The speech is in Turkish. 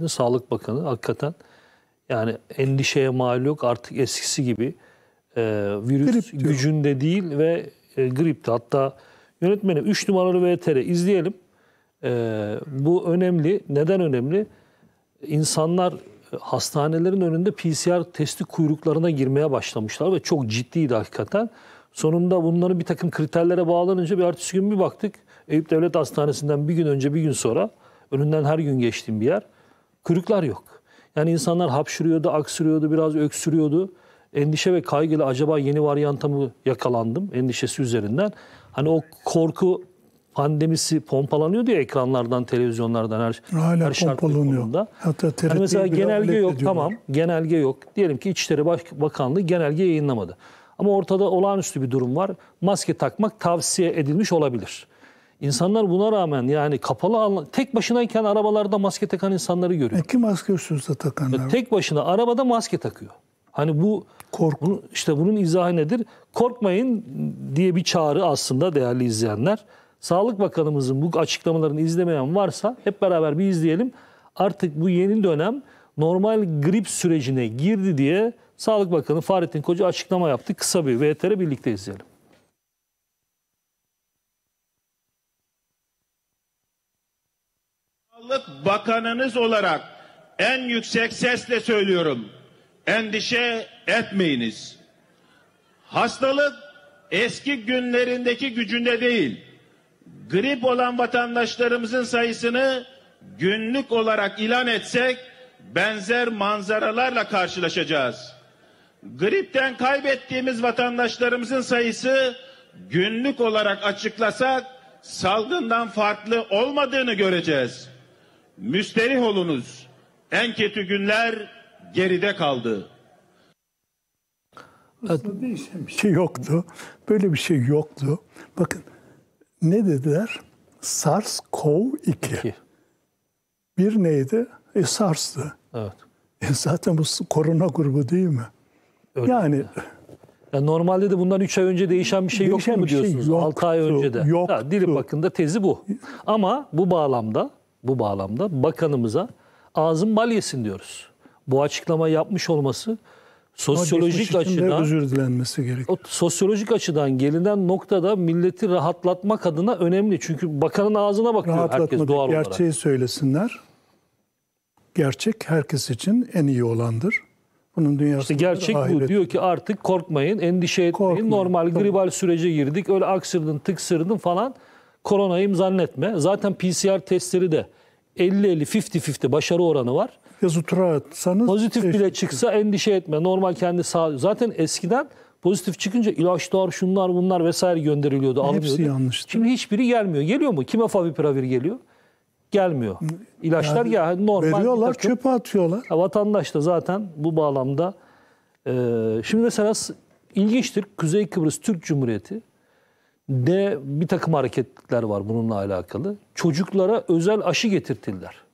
Değil Sağlık Bakanı hakikaten yani endişeye mal yok artık eskisi gibi e, virüs grip diyor. gücünde değil ve e, gripti. Hatta yönetmenim 3 numaralı VTR izleyelim. E, bu önemli. Neden önemli? İnsanlar e, hastanelerin önünde PCR testi kuyruklarına girmeye başlamışlar ve çok ciddiydi hakikaten. Sonunda bunların bir takım kriterlere bağlanınca bir ertesi gün bir baktık. Eyüp Devlet Hastanesi'nden bir gün önce bir gün sonra önünden her gün geçtiğim bir yer. Kırıklar yok. Yani insanlar hapşırıyordu, aksırıyordu, biraz öksürüyordu. Endişe ve kaygıyla acaba yeni varyanta mı yakalandım endişesi üzerinden. Hani o korku pandemisi pompalanıyor diye ekranlardan, televizyonlardan her, Hala her şart pompalanıyor. Hatta hani mesela genelge yok tamam, genelge yok. Diyelim ki İçişleri Bakanlığı genelge yayınlamadı. Ama ortada olağanüstü bir durum var. Maske takmak tavsiye edilmiş olabilir. İnsanlar buna rağmen yani kapalı tek başınayken arabalarda maske takan insanları görüyor. E ki maske üstünde takanlar. tek başına arabada maske takıyor. Hani bu korku bunu, işte bunun izahı nedir? Korkmayın diye bir çağrı aslında değerli izleyenler. Sağlık Bakanımızın bu açıklamalarını izlemeyen varsa hep beraber bir izleyelim. Artık bu yeni dönem normal grip sürecine girdi diye Sağlık Bakanı Fahrettin Koca açıklama yaptı. Kısa bir VTR birlikte izleyelim. Sağlık Bakanınız olarak en yüksek sesle söylüyorum. Endişe etmeyiniz. Hastalık eski günlerindeki gücünde değil. Grip olan vatandaşlarımızın sayısını günlük olarak ilan etsek benzer manzaralarla karşılaşacağız. Gripten kaybettiğimiz vatandaşlarımızın sayısı günlük olarak açıklasak salgından farklı olmadığını göreceğiz müsterih olunuz. En kötü günler geride kaldı. Aslında bir şey yoktu. Böyle bir şey yoktu. Bakın ne dediler? SARS-CoV-2. Bir neydi? E, SARS'tı. Evet. E, zaten bu korona grubu değil mi? Öyle yani mi? normalde de bundan 3 ay önce değişen bir şey değişen yok mu şey diyorsunuz? Şey yoktu, 6 ay önce de. Yok. Dilip bakın da tezi bu. Ama bu bağlamda bu bağlamda bakanımıza ağzın mal yesin diyoruz. Bu açıklama yapmış olması sosyolojik açıdan özür dilenmesi gerekiyor. Sosyolojik açıdan gelinen noktada milleti rahatlatmak adına önemli. Çünkü bakanın ağzına bakıyor herkes doğal olarak. Gerçeği söylesinler. Gerçek herkes için en iyi olandır. Bunun dünyası İşte gerçek bu. Ahiret. Diyor ki artık korkmayın, endişe etmeyin. Korkmayın, Normal tamam. gribal sürece girdik. Öyle aksırdın, tıksırdın falan koronayım zannetme. Zaten PCR testleri de 50-50, 50-50 başarı oranı var. Yazı tura atsanız... Pozitif bile eşit. çıksa endişe etme. Normal kendi sağ... Zaten eskiden pozitif çıkınca ilaçlar, şunlar, bunlar vesaire gönderiliyordu. Hepsi yanlıştı. Şimdi hiçbiri gelmiyor. Geliyor mu? Kime favipiravir geliyor? Gelmiyor. İlaçlar yani, ya normal. Veriyorlar, takım. çöpe atıyorlar. Ya, vatandaş da zaten bu bağlamda. E, şimdi mesela ilginçtir. Kuzey Kıbrıs Türk Cumhuriyeti de bir takım hareketler var bununla alakalı. Çocuklara özel aşı getirttiler.